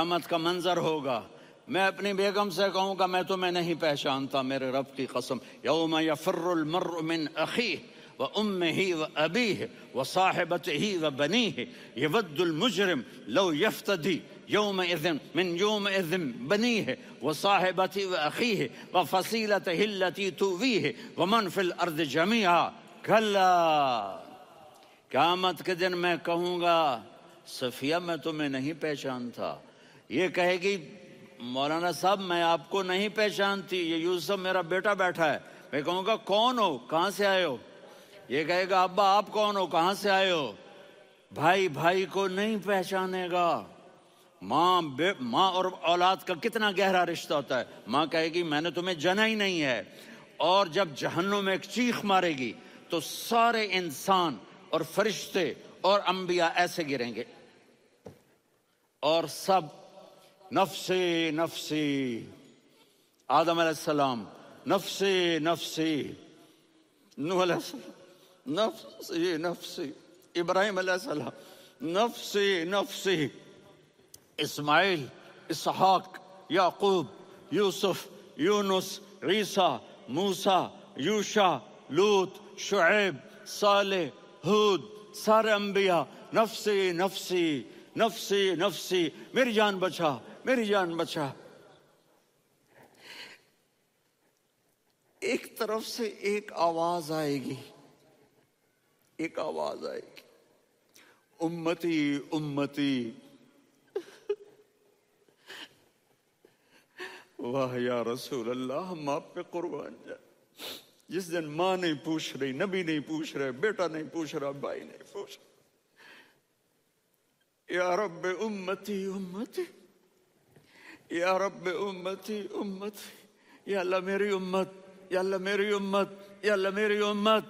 क़यामत का मंजर होगा मैं अपनी बेगम से कहूँगा मैं तुम्हें नहीं पहचानता मेरे रब की कसम यौम यफ़रमरमिन अखी व उम ही व अबी है व साहिबत ही व बनी है ये वद्दुलमजरम लो यफ्तदी योम इज़म मिन योम इज़म बनी है व साहिबत व अखी है व फसीलत हिल्लती तूवी है व मन फिल अर्द जमिया कला क्यामत के दिन मैं कहूँगा सफिया मैं तुम्हें नहीं पहचानता ये कहेगी मौलाना साहब मैं आपको नहीं पहचानती ये यूसुफ मेरा बेटा बैठा है मैं कहूँगा कौन हो कहाँ से आए हो ये कहेगा अब्बा आप कौन हो कहाँ से आए हो भाई भाई को नहीं पहचानेगा माँ माँ और औलाद का कितना गहरा रिश्ता होता है माँ कहेगी मैंने तुम्हें जना ही नहीं है और जब जहन्नुम में एक चीख मारेगी तो सारे इंसान और फरिश्ते और अंबिया ऐसे गिरेंगे और सब نفسي نفسي آدم عليه السلام نفسي نفسي نوح عليه السلام نفسي نفسي إبراهيم عليه السلام نفسي نفسي إسماعيل إسحاق يعقوب يوسف يونس عيسى موسى يوشع لوط شعيب صالح هود سار أنبياء نفسي نفسي نفسي نفسي میری بچا मेरी जान बचा एक तरफ से एक आवाज आएगी एक आवाज आएगी उम्मती उम्मती वाह या रसूल अल्लाह हम आप पे कुर्बान जाए जिस दिन माँ नहीं पूछ रही नबी नहीं पूछ रहे बेटा नहीं पूछ रहा भाई नहीं पूछ रहा या रब उम्मती उम्मती या रब उम्मती उम्मती या अल्लाह मेरी उम्मत या अल्लाह मेरी उम्मत या अल्लाह मेरी उम्मत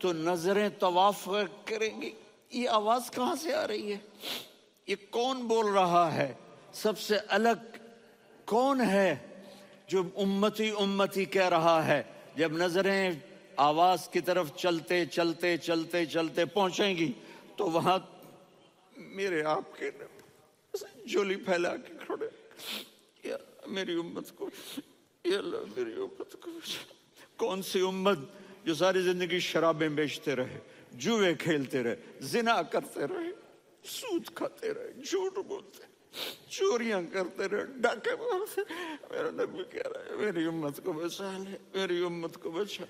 तो नजरें तवाफ करेंगी ये आवाज कहाँ से आ रही है ये कौन बोल रहा है सबसे अलग कौन है जो उम्मती उम्मती कह रहा है जब नजरें आवाज की तरफ चलते चलते चलते चलते पहुंचेंगी तो वहां मेरे आपके जोली फैला के खड़े मेरी उम्मत को ये अल्लाह मेरी उम्मत को कौन सी उम्मत जो सारी जिंदगी शराबें बेचते रहे जुए खेलते रहे जिना करते रहे सूद खाते रहे झूठ बोलते चोरियां करते रहे डाके मारते मेरा नबी कह रहा है मेरी उम्मत को बचा ले मेरी उम्मत को बचा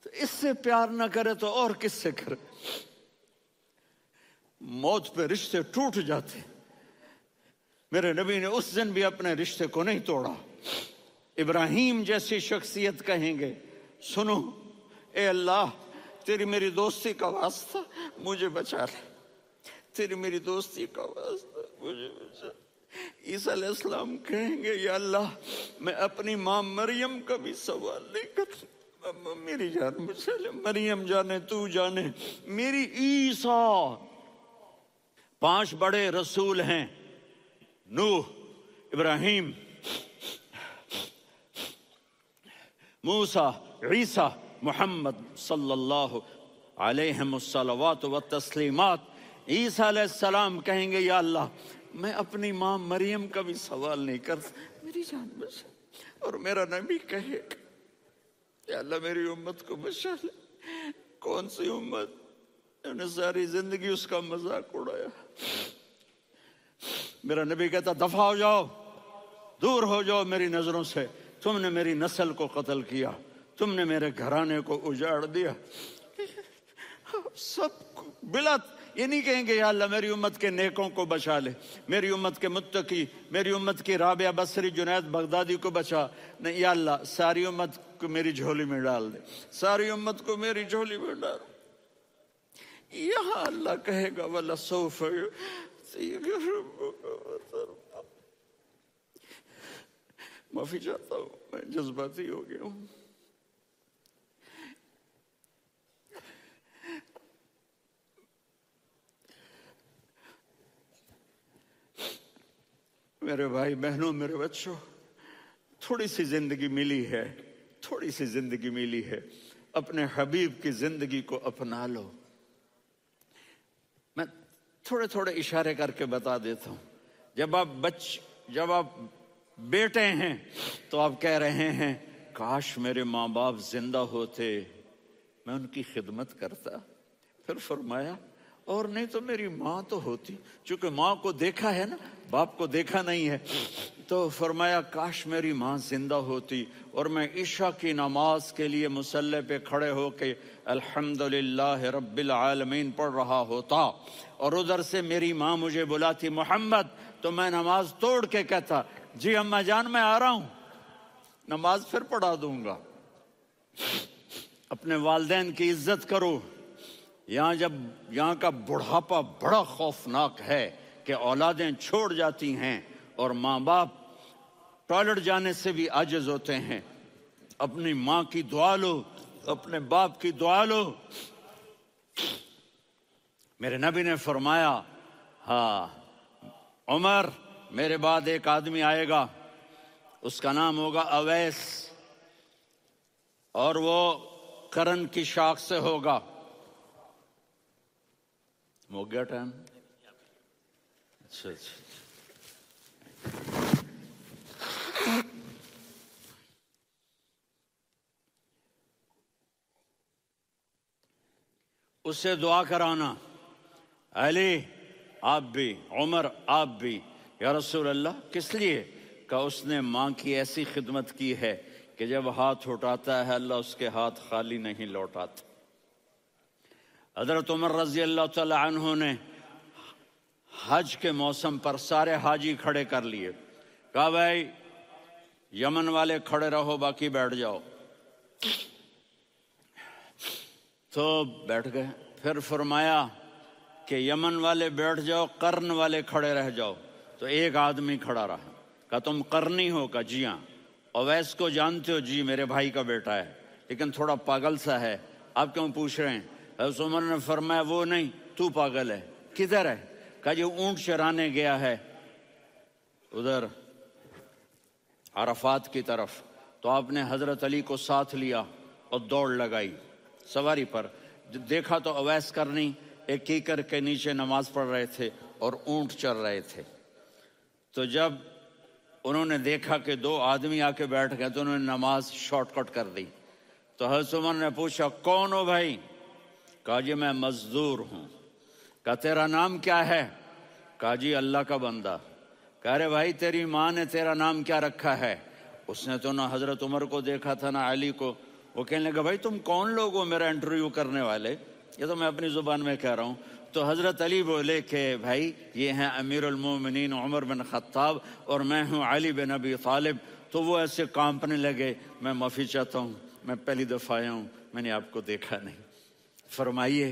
तो इससे प्यार ना करे तो और किससे करे मौत पे रिश्ते टूट जाते मेरे नबी ने उस दिन भी अपने रिश्ते को नहीं तोड़ा इब्राहिम जैसी शख्सियत कहेंगे सुनो ए अल्लाह तेरी मेरी दोस्ती का वास्ता मुझे बचा ले तेरी मेरी दोस्ती का वास्ता मुझे बचा ईसीम कहेंगे या अल्लाह मैं अपनी माँ मरियम का भी सवाल नहीं कर मेरी जान ले मरियम जाने तू जाने मेरी ईसा पांच बड़े रसूल हैं नूह इब्राहिम मूसा ईसा मोहम्मद सल्लल्लाहु अलैहि व तस्लीमात ईसा सलाम कहेंगे या अल्लाह मैं अपनी माँ मरियम का भी सवाल नहीं कर मेरी जान बस और मेरा नबी कहे अल्लाह मेरी उम्मत को बचा ले कौन सी उम्मत उन्हें सारी जिंदगी उसका मजाक उड़ाया मेरा नबी कहता दफा हो जाओ दूर हो जाओ मेरी नज़रों से तुमने मेरी नस्ल को कत्ल किया तुमने मेरे घराने को उजाड़ दिया सब ये नहीं कहेंगे या अल्लाह मेरी उम्मत के नेकों को बचा ले मेरी उम्मत के मुत्तकी मेरी उम्मत की राबिया बसरी जुनैद बगदादी को बचा नहीं या अल्लाह सारी उम्मत को मेरी झोली में डाल दे सारी उम्मत को मेरी झोली में डाल यहाँ अल्लाह कहेगा वाला सोफ माफी चाहता हूं मैं जज्बाती हो गया हूं मेरे भाई बहनों मेरे बच्चों थोड़ी सी जिंदगी मिली है थोड़ी सी जिंदगी मिली है अपने हबीब की जिंदगी को अपना लो मैं थोड़े थोड़े इशारे करके बता देता हूँ जब आप बच जब आप बेटे हैं तो आप कह रहे हैं काश मेरे माँ बाप जिंदा होते मैं उनकी खिदमत करता फिर फरमाया और नहीं तो मेरी माँ तो होती चूंकि माँ को देखा है ना बाप को देखा नहीं है तो फरमाया काश मेरी माँ जिंदा होती और मैं ईशा की नमाज के लिए मुसल्ले पे खड़े होके अल्हम्दुलिल्लाह रब्बिल आलमीन पढ़ रहा होता और उधर से मेरी माँ मुझे बुलाती मोहम्मद तो मैं नमाज तोड़ के कहता जी अम्मा जान मैं आ रहा हूँ नमाज फिर पढ़ा दूंगा अपने वालदेन की इज्जत करो यहाँ जब यहाँ का बुढ़ापा बड़ा खौफनाक है कि औलादें छोड़ जाती हैं और माँ बाप टॉयलेट जाने से भी आजज होते हैं अपनी माँ की दुआ लो अपने बाप की दुआ लो मेरे नबी ने फरमाया हाँ उमर मेरे बाद एक आदमी आएगा उसका नाम होगा अवैस और वो करण की शाख से होगा हो गया टाइम अच्छा अच्छा उससे दुआ कराना अली आप भी उमर आप भी या रसूल अल्लाह किस लिए का उसने माँ की ऐसी खिदमत की है कि जब हाथ उठाता है अल्लाह उसके हाथ खाली नहीं लौटाते हजरत उमर रजी अल्लाह तहों ने हज के मौसम पर सारे हाजी खड़े कर लिए कहा भाई यमन वाले खड़े रहो बाकी बैठ जाओ तो बैठ गए फिर फरमाया कि यमन वाले बैठ जाओ कर्न वाले खड़े रह जाओ तो एक आदमी खड़ा रहा कहा तुम करनी हो का जी हाँ अवैस को जानते हो जी मेरे भाई का बेटा है लेकिन थोड़ा पागल सा है आप क्यों पूछ रहे हैं उस तो उमर ने फरमाया वो नहीं तू पागल है किधर है कहा जी ऊंट चराने गया है उधर अरफात की तरफ तो आपने हजरत अली को साथ लिया और दौड़ लगाई सवारी पर देखा तो अवैस करनी एक कीकर के नीचे नमाज पढ़ रहे थे और ऊंट चल रहे थे तो जब उन्होंने देखा कि दो आदमी आके बैठ गए तो उन्होंने नमाज शॉर्टकट कर दी तो हजरत ने पूछा कौन हो भाई कहा जी मैं मजदूर हूं कहा तेरा नाम क्या है कहा जी अल्लाह का बंदा कह रहे भाई तेरी माँ ने तेरा नाम क्या रखा है उसने तो ना हजरत उमर को देखा था ना अली को वो कहने लगा भाई तुम कौन लोग हो मेरा इंटरव्यू करने वाले ये तो मैं अपनी ज़ुबान में कह रहा हूँ तो हज़रत अली बोले कि भाई ये हैं अमीर उमिन उमर बिन ख़त्ताब और मैं हूँ अली बिन अबी तालिब तो वो ऐसे कांपने लगे मैं माफ़ी चाहता हूँ मैं पहली दफ़ा आया हूँ मैंने आपको देखा नहीं फरमाइए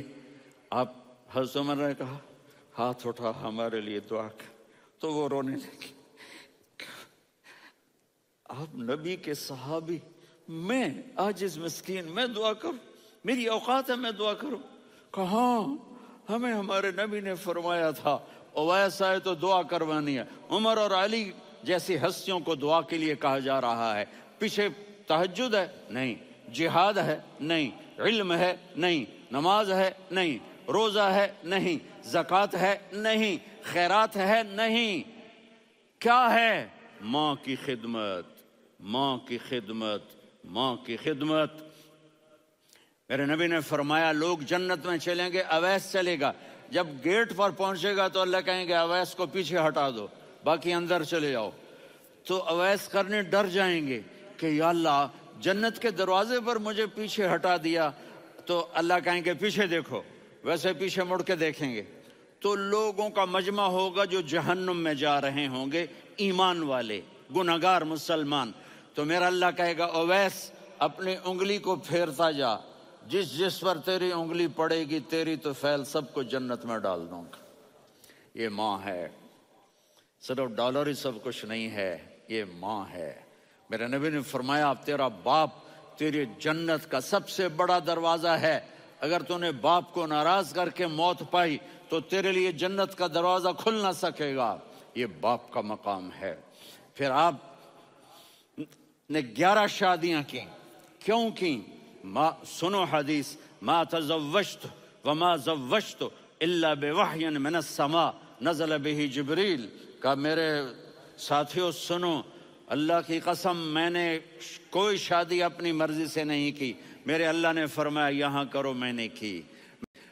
आप हज़रत उमर ने कहा हाथ उठा हमारे लिए दुआ कर तो वो रोने लगे आप नबी के सहाबी मैं आज इस मस्किन मैं दुआ करूं मेरी औकात है मैं दुआ करूं कहा हमें हमारे नबी ने फरमाया था वैसा है तो दुआ करवानी है उमर और अली जैसी हस्तियों को दुआ के लिए कहा जा रहा है पीछे तहजद है नहीं जिहाद है नहीं इल्म है नहीं नमाज है नहीं रोज़ा है नहीं जक़ात है नहीं खैरात है नहीं क्या है माँ की खिदमत माँ की खिदमत माँ की खिदमत मेरे नबी ने फरमाया लोग जन्नत में चलेंगे अवैस चलेगा जब गेट पर पहुंचेगा तो अल्लाह कहेंगे अवैस को पीछे हटा दो बाकी अंदर चले जाओ तो अवैस करने डर जाएंगे कि अल्लाह जन्नत के दरवाजे पर मुझे पीछे हटा दिया तो अल्लाह कहेंगे पीछे देखो वैसे पीछे मुड़ के देखेंगे तो लोगों का मजमा होगा जो जहन्नुम में जा रहे होंगे ईमान वाले गुनागार मुसलमान तो मेरा अल्लाह कहेगा ओवैस अपनी उंगली को फेरता जा जिस जिस पर तेरी उंगली पड़ेगी तेरी तो फैल सबको जन्नत में डाल दूंगा ये माँ है सिर्फ डॉलर ही सब कुछ नहीं है ये माँ है मेरे नबी ने फरमाया तेरा बाप तेरी जन्नत का सबसे बड़ा दरवाज़ा है अगर तूने बाप को नाराज़ करके मौत पाई तो तेरे लिए जन्नत का दरवाज़ा खुल ना सकेगा ये बाप का मकाम है फिर आप ने ग्यारह शादियां की क्यों की मा सुनो हदीस मा तजवश्त व मा जवश्त इल्ला बेवाहन समा नजल बही जबरील का मेरे साथियों सुनो अल्लाह की कसम मैंने कोई शादी अपनी मर्जी से नहीं की मेरे अल्लाह ने फरमाया यहाँ करो मैंने की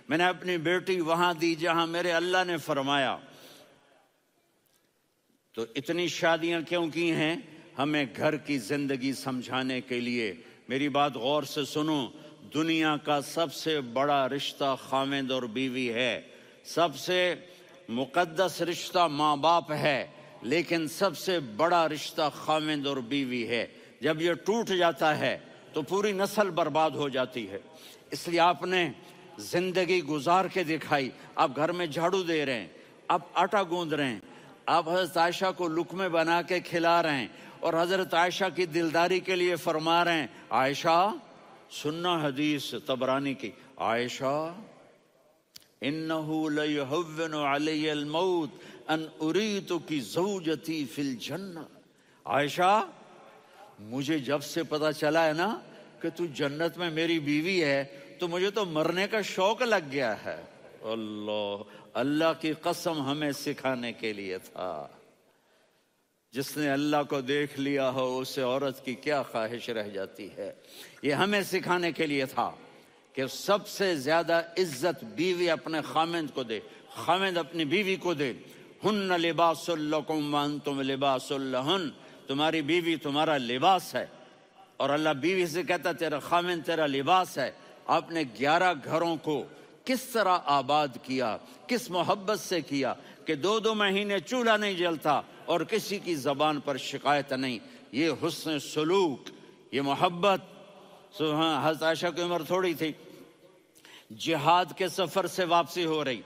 मैंने अपनी बेटी वहां दी जहां मेरे अल्लाह ने फरमाया तो इतनी शादियां क्यों की हैं हमें घर की जिंदगी समझाने के लिए मेरी बात गौर से सुनो दुनिया का सबसे बड़ा रिश्ता खामिद और बीवी है सबसे मुकद्दस रिश्ता माँ बाप है लेकिन सबसे बड़ा रिश्ता खामिद और बीवी है जब ये टूट जाता है तो पूरी नस्ल बर्बाद हो जाती है इसलिए आपने जिंदगी गुजार के दिखाई आप घर में झाड़ू दे रहे हैं आप आटा गूंद रहे हैं आप हजरत आयशा को में बना के खिला रहे हैं और हज़रत आयशा की दिलदारी के लिए फरमा रहे हैं आयशा सुन्ना हदीस तबरानी की आयशा अन की फिल जन्ना आयशा मुझे जब से पता चला है ना कि तू जन्नत में मेरी बीवी है तो मुझे तो मरने का शौक लग गया है अल्लाह अल्लाह की कसम हमें सिखाने के लिए था जिसने अल्लाह को देख लिया हो उसे औरत की क्या ख्वाहिश रह जाती है ये हमें सिखाने के लिए था कि सबसे ज़्यादा इज्जत बीवी अपने खामिंद को दे खामिंद अपनी बीवी को दे हन लिबासुल्लकुमान तुम लिबासुल्लहन तुम्हारी बीवी तुम्हारा लिबास है और अल्लाह बीवी से कहता तेरा खामिंद तेरा लिबास है आपने ग्यारह घरों को किस तरह आबाद किया किस मोहब्बत से किया कि दो दो महीने चूल्हा नहीं जलता और किसी की ज़बान पर शिकायत नहीं ये हुसन सलूक ये मोहब्बत सुबह हताशा की उम्र थोड़ी थी जिहाद के सफ़र से वापसी हो रही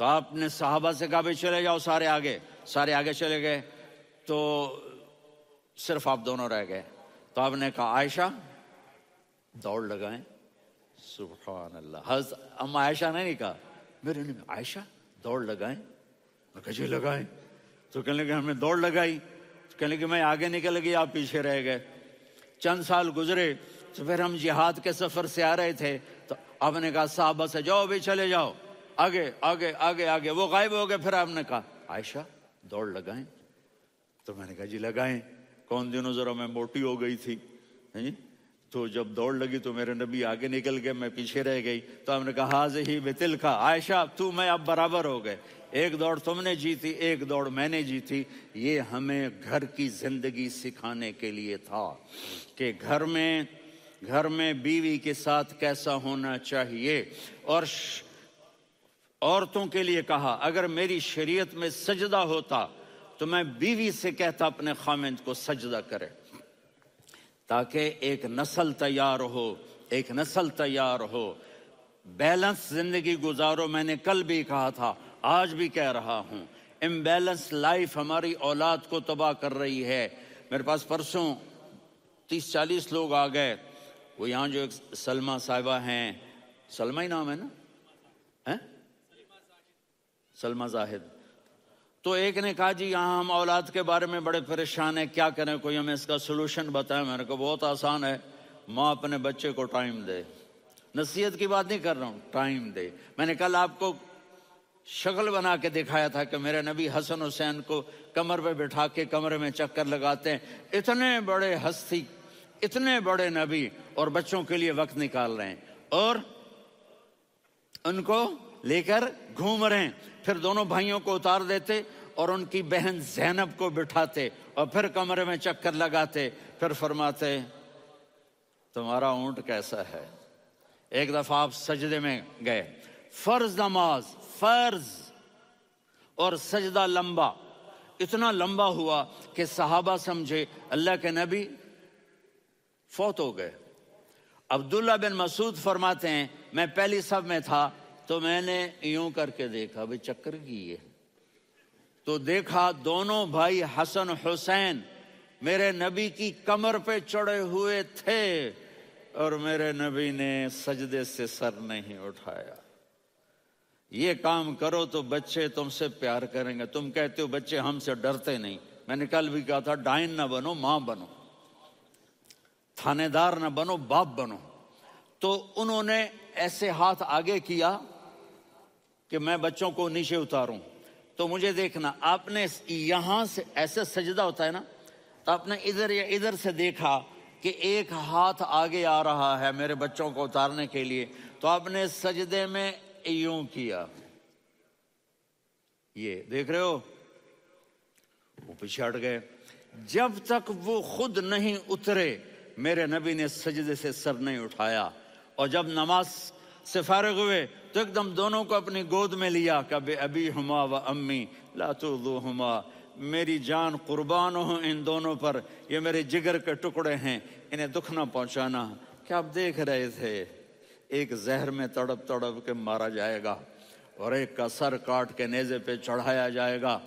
तो आपने साहबा से कहा चले जाओ सारे आगे सारे आगे चले गए तो सिर्फ आप दोनों रह गए तो आपने कहा आयशा दौड़ लगाए सुबह अल्लाह हज अम्मा आयशा ने नहीं कहा मेरे आयशा दौड़ लगाए तो कैसे लगाए तो कहने लगे हमें दौड़ लगाई तो कहने लगे मैं आगे निकल गई आप पीछे रह गए चंद साल गुजरे तो फिर हम जिहाद के सफर से आ रहे थे तो आपने कहा साहब से जाओ भाई चले जाओ आगे आगे आगे आगे वो गायब हो गए फिर आपने कहा आयशा दौड़ लगाए तो मैंने कहा जी लगाए कौन दिनों जरा मैं मोटी हो गई थी है तो जब दौड़ लगी तो मेरे नबी आगे निकल गए मैं पीछे रह गई तो हमने कहा हाज ही बेतिल का आयशा तू मैं अब बराबर हो गए एक दौड़ तुमने जीती एक दौड़ मैंने जीती ये हमें घर की जिंदगी सिखाने के लिए था कि घर में घर में बीवी के साथ कैसा होना चाहिए और औरतों के लिए कहा अगर मेरी शरीयत में सजदा होता तो मैं बीवी से कहता अपने खामिंद को सजदा करे ताकि एक नस्ल तैयार हो एक नस्ल तैयार हो बैलेंस जिंदगी गुजारो मैंने कल भी कहा था आज भी कह रहा हूं इम्बेलेंस लाइफ हमारी औलाद को तबाह कर रही है मेरे पास परसों तीस चालीस लोग आ गए वो यहाँ जो एक सलमा साहिबा हैं सलमा ही नाम है ना है सलमा जाहिद तो एक ने कहा जी यहाँ हम औलाद के बारे में बड़े परेशान हैं क्या करें कोई हमें इसका सोल्यूशन बताए मेरे को बहुत आसान है माँ अपने बच्चे को टाइम दे नसीहत की बात नहीं कर रहा हूँ टाइम दे मैंने कल आपको शक्ल बना के दिखाया था कि मेरे नबी हसन हुसैन को कमर पे बैठा के कमरे में चक्कर लगाते हैं इतने बड़े हस्ती इतने बड़े नबी और बच्चों के लिए वक्त निकाल रहे हैं और उनको लेकर घूम रहे हैं फिर दोनों भाइयों को उतार देते और उनकी बहन जैनब को बिठाते और फिर कमरे में चक्कर लगाते फिर फरमाते तुम्हारा ऊंट कैसा है एक दफा आप सजदे में गए फर्ज नमाज फर्ज और सजदा लंबा इतना लंबा हुआ कि सहाबा समझे अल्लाह के नबी फौत हो गए अब्दुल्ला बिन मसूद फरमाते हैं मैं पहली सब में था तो मैंने यूं करके देखा भाई चक्कर की है तो देखा दोनों भाई हसन हुसैन मेरे नबी की कमर पे चढ़े हुए थे और मेरे नबी ने सजदे से सर नहीं उठाया ये काम करो तो बच्चे तुमसे प्यार करेंगे तुम कहते हो बच्चे हमसे डरते नहीं मैंने कल भी कहा था डाइन ना बनो मां बनो थानेदार ना बनो बाप बनो तो उन्होंने ऐसे हाथ आगे किया कि मैं बच्चों को नीचे उतारूं तो मुझे देखना आपने यहां से ऐसे सजदा होता है ना तो आपने इधर या इधर से देखा कि एक हाथ आगे आ रहा है मेरे बच्चों को उतारने के लिए तो आपने सजदे में यूं किया ये देख रहे हो वो पीछे हट गए जब तक वो खुद नहीं उतरे मेरे नबी ने सजदे से सर नहीं उठाया और जब नमाज से फारग हुए तो एकदम दोनों को अपनी गोद में लिया कभी अभी हुमा व अम्मी लातो हुमा मेरी जान कुर्बान हो इन दोनों पर ये मेरे जिगर के टुकड़े हैं इन्हें दुख ना पहुंचाना क्या आप देख रहे थे एक जहर में तड़प तड़प के मारा जाएगा और एक का सर काट के नेजे पे चढ़ाया जाएगा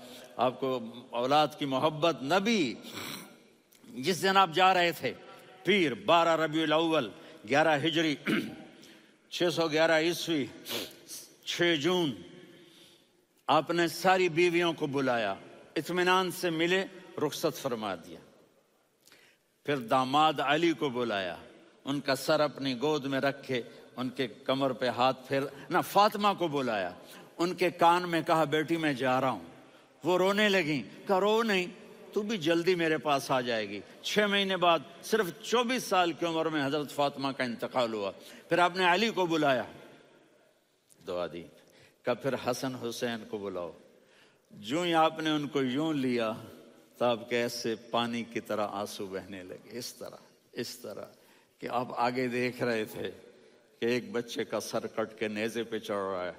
आपको औलाद की मोहब्बत नबी जिस दिन आप जा रहे थे पीर बारह रबी अव्वल ग्यारह हिजरी ग्यारह ईस्वी 6 जून आपने सारी बीवियों को बुलाया इतमान से मिले रुख्सत फरमा दिया फिर दामाद अली को बुलाया उनका सर अपनी गोद में रखे उनके कमर पे हाथ फेर ना फातिमा को बुलाया उनके कान में कहा बेटी मैं जा रहा हूं वो रोने लगी करो नहीं तू भी जल्दी मेरे पास आ जाएगी छह महीने बाद सिर्फ चौबीस साल की उम्र में हज़रत फातिमा का इंतकाल हुआ फिर आपने अली को बुलाया दुआ दी कब फिर हसन हुसैन को बुलाओ जो ही आपने उनको यूं लिया तो आप कैसे पानी की तरह आंसू बहने लगे इस तरह इस तरह कि आप आगे देख रहे थे कि एक बच्चे का सर कट के नेज़े पे चढ़ रहा है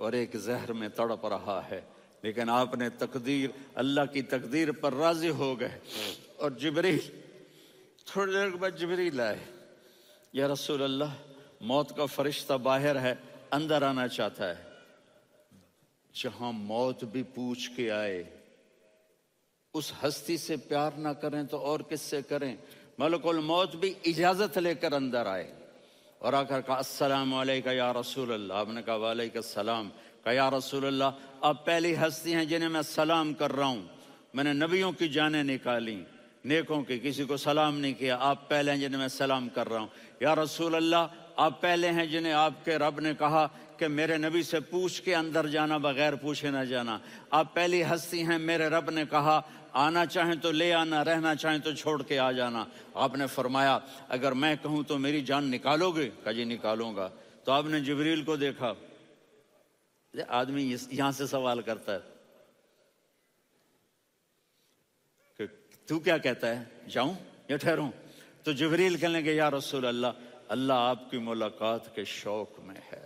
और एक जहर में तड़प रहा है लेकिन आपने तकदीर अल्लाह की तकदीर पर राजी हो गए और जबरी थोड़ी देर के बाद जबरी लाए या रसूल अल्लाह मौत का फरिश्ता बाहर है अंदर आना चाहता है जहां मौत भी पूछ के आए उस हस्ती से प्यार ना करें तो और किससे करें मलकुल मौत भी इजाजत लेकर अंदर आए और आकर कहा अस्सलाम या रसूल अल्लाह आपने कहा वालेक सलाम कहा या रसूल अल्लाह आप पहली हस्ती हैं जिन्हें मैं सलाम कर रहा हूँ मैंने नबियों की जानें निकाली नेकों की किसी को सलाम नहीं किया आप पहले हैं जिन्हें मैं सलाम कर रहा हूँ या रसूल अल्लाह आप पहले हैं जिन्हें आपके रब ने कहा कि मेरे नबी से पूछ के अंदर जाना बगैर पूछे ना जाना आप पहली हस्ती हैं मेरे रब ने कहा आना चाहें तो ले आना रहना चाहें तो छोड़ के आ जाना आपने फरमाया अगर मैं कहूं तो मेरी जान निकालोगे का जी निकालूंगा तो आपने जबरील को देखा आदमी यहां से सवाल करता है तू क्या कहता है जाऊं या ठहरू तो जबरील कहने के यार रसूल अल्लाह अल्लाह आपकी मुलाकात के शौक में है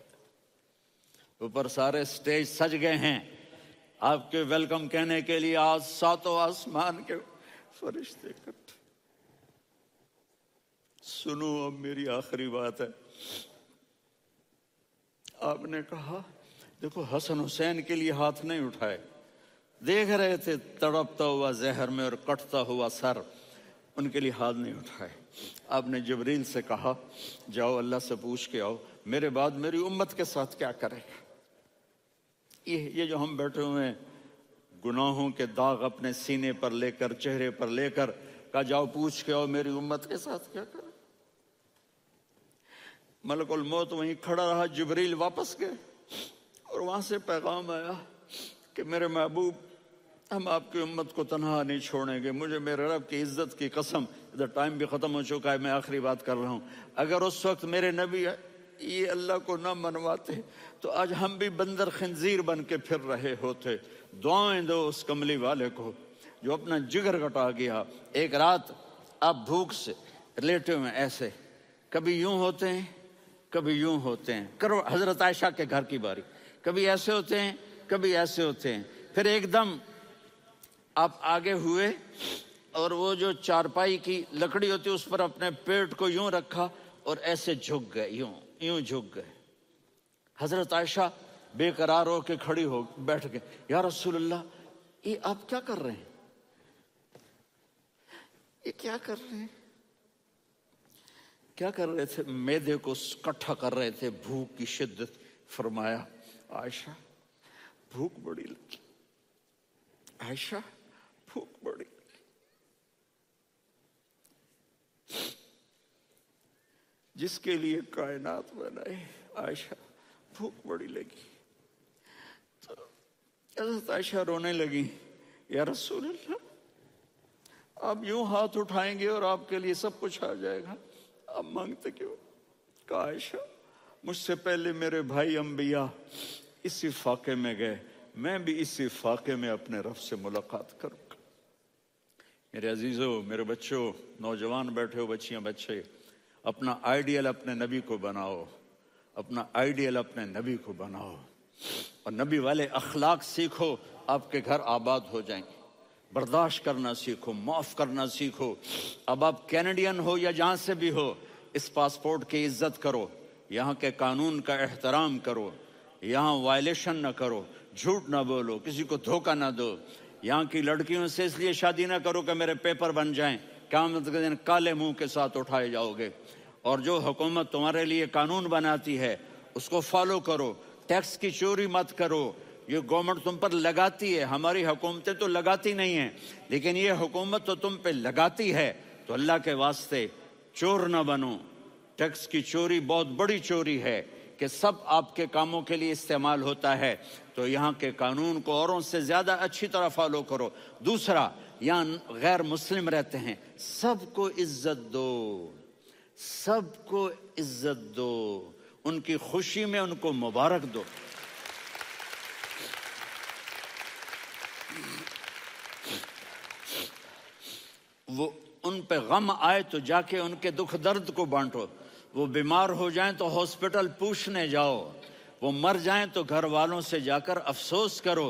ऊपर सारे स्टेज सज गए हैं आपके वेलकम कहने के लिए आज सातों आसमान के फरिश्ते सुनो अब मेरी आखिरी बात है आपने कहा देखो हसन हुसैन के लिए हाथ नहीं उठाए देख रहे थे तड़पता हुआ जहर में और कटता हुआ सर उनके लिए हाथ नहीं उठाए आपने जबरील से कहा जाओ अल्लाह से पूछ के आओ मेरे बाद मेरी उम्मत के साथ क्या करेगा ये जो हम बैठे हुए हैं गुनाहों के दाग अपने सीने पर लेकर चेहरे पर लेकर का जाओ पूछ के आओ मेरी उम्मत के साथ क्या कर मलकुल मौत वहीं खड़ा रहा जबरील वापस गए और वहां से पैगाम आया कि मेरे महबूब हम आपकी उम्मत को तनहा नहीं छोड़ेंगे मुझे मेरे रब की इज्जत की कसम इधर टाइम भी ख़त्म हो चुका है मैं आखिरी बात कर रहा हूं अगर उस वक्त मेरे नबी ये अल्लाह को ना मनवाते तो आज हम भी बंदर खंजीर बन के फिर रहे होते दुआएं दो उस कमली वाले को जो अपना जिगर कटा गया एक रात आप भूख से लेटे हुए ऐसे कभी यूं होते हैं कभी यूं होते हैं करो हजरत आयशा के घर की बारी कभी ऐसे होते हैं कभी ऐसे होते हैं फिर एकदम आप आगे हुए और वो जो चारपाई की लकड़ी होती उस पर अपने पेट को यूं रखा और ऐसे झुक गए यूं यूं झुक गए हज़रत आयशा बेकरार के खड़ी हो बैठ के या रसूलुल्लाह ये आप क्या कर रहे हैं ये क्या कर रहे हैं क्या कर रहे थे मैदे को इकट्ठा कर रहे थे भूख की शिद्दत फरमाया आयशा भूख बड़ी लगी आयशा भूख बड़ी जिसके लिए कायनात बनाए आयशा भूख बड़ी लगी तो आयशा रोने लगी या रसूल आप यूं हाथ उठाएंगे और आपके लिए सब कुछ आ जाएगा अब मांगते क्यों कहा आयशा मुझसे पहले मेरे भाई अम्बिया इसी फाके में गए मैं भी इसी फाके में अपने रब से मुलाकात करूंगा मेरे अजीज़ों मेरे बच्चों नौजवान बैठे हो बच्चियां बच्चे अपना आइडियल अपने नबी को बनाओ अपना आइडियल अपने नबी को बनाओ और नबी वाले अखलाक सीखो आपके घर आबाद हो जाएंगे बर्दाश्त करना सीखो माफ़ करना सीखो अब आप कैनेडियन हो या जहाँ से भी हो इस पासपोर्ट की इज्जत करो यहाँ के कानून का एहतराम करो यहाँ वायलेशन ना करो झूठ ना बोलो किसी को धोखा ना दो यहाँ की लड़कियों से इसलिए शादी ना करो कि मेरे पेपर बन जाएं क्या मतलब काले मुंह के साथ उठाए जाओगे और जो हुकूमत तुम्हारे लिए कानून बनाती है उसको फॉलो करो टैक्स की चोरी मत करो ये गवर्नमेंट तुम पर लगाती है हमारी हुकूमतें तो लगाती नहीं हैं लेकिन ये हुकूमत तो तुम पे लगाती है तो अल्लाह के वास्ते चोर ना बनो टैक्स की चोरी बहुत बड़ी चोरी है कि सब आपके कामों के लिए इस्तेमाल होता है तो यहाँ के कानून को औरों से ज़्यादा अच्छी तरह फॉलो करो दूसरा यहाँ गैर मुस्लिम रहते हैं सबको इज्जत दो सबको इज्जत दो उनकी खुशी में उनको मुबारक दो वो उन पे गम आए तो जाके उनके दुख दर्द को बांटो वो बीमार हो जाएं तो हॉस्पिटल पूछने जाओ वो मर जाएं तो घर वालों से जाकर अफसोस करो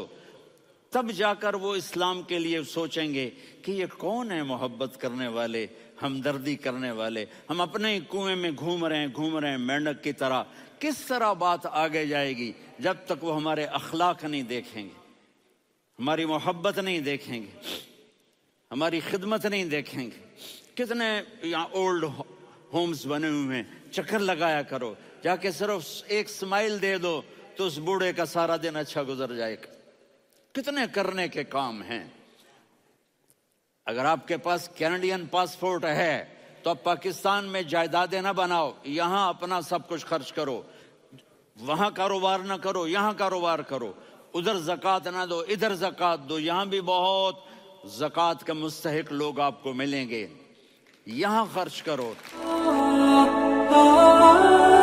तब जाकर वो इस्लाम के लिए सोचेंगे कि ये कौन है मोहब्बत करने वाले हमदर्दी करने वाले हम अपने ही कुएं में घूम रहे हैं घूम रहे हैं मेंढक की तरह किस तरह बात आगे जाएगी जब तक वो हमारे अखलाक नहीं देखेंगे हमारी मोहब्बत नहीं देखेंगे हमारी खिदमत नहीं देखेंगे कितने यहाँ ओल्ड होम्स बने हुए हैं चक्कर लगाया करो जाके सिर्फ एक स्माइल दे दो तो उस बूढ़े का सारा दिन अच्छा गुजर जाएगा कितने करने के काम हैं अगर आपके पास कैनेडियन पासपोर्ट है तो आप पाकिस्तान में जायदादें ना बनाओ यहाँ अपना सब कुछ खर्च करो वहां कारोबार ना करो यहाँ कारोबार करो उधर जक़ात ना दो इधर जक़ात दो यहाँ भी बहुत जक़ात के मुस्तक लोग आपको मिलेंगे यहाँ खर्च करो